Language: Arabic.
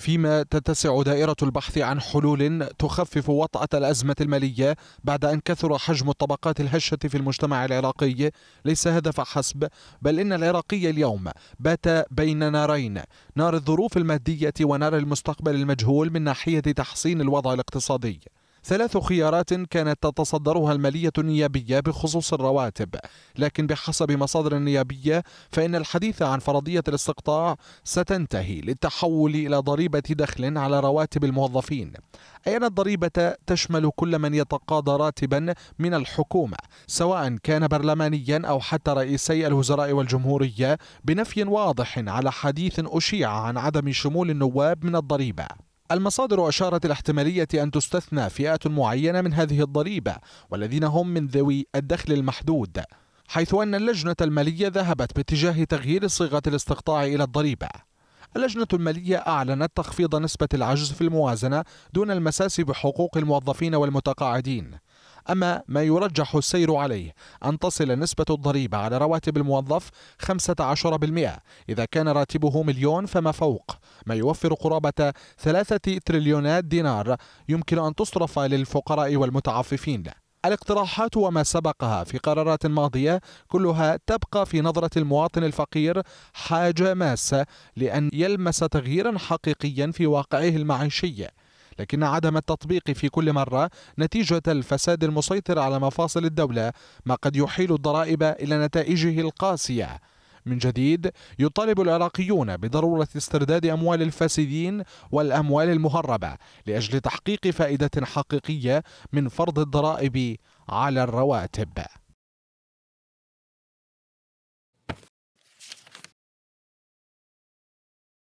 فيما تتسع دائرة البحث عن حلول تخفف وطأة الأزمة المالية بعد أن كثر حجم الطبقات الهشة في المجتمع العراقي ليس هذا فحسب بل إن العراقي اليوم بات بين نارين نار الظروف المادية ونار المستقبل المجهول من ناحية تحسين الوضع الاقتصادي ثلاث خيارات كانت تتصدرها المالية النيابية بخصوص الرواتب لكن بحسب مصادر نيابية فإن الحديث عن فرضية الاستقطاع ستنتهي للتحول إلى ضريبة دخل على رواتب الموظفين أي أن الضريبة تشمل كل من يتقاضى راتبا من الحكومة سواء كان برلمانيا أو حتى رئيسي الوزراء والجمهورية بنفي واضح على حديث أشيع عن عدم شمول النواب من الضريبة المصادر أشارت الاحتمالية أن تستثنى فئات معينة من هذه الضريبة والذين هم من ذوي الدخل المحدود حيث أن اللجنة المالية ذهبت باتجاه تغيير صيغة الاستقطاع إلى الضريبة اللجنة المالية أعلنت تخفيض نسبة العجز في الموازنة دون المساس بحقوق الموظفين والمتقاعدين أما ما يرجح السير عليه أن تصل نسبة الضريبة على رواتب الموظف 15% إذا كان راتبه مليون فما فوق ما يوفر قرابة ثلاثة تريليونات دينار يمكن أن تصرف للفقراء والمتعففين الاقتراحات وما سبقها في قرارات ماضية كلها تبقى في نظرة المواطن الفقير حاجة ماسة لأن يلمس تغييرا حقيقيا في واقعه المعيشي لكن عدم التطبيق في كل مرة نتيجة الفساد المسيطر على مفاصل الدولة ما قد يحيل الضرائب إلى نتائجه القاسية من جديد يطالب العراقيون بضرورة استرداد أموال الفاسدين والأموال المهربة لأجل تحقيق فائدة حقيقية من فرض الضرائب على الرواتب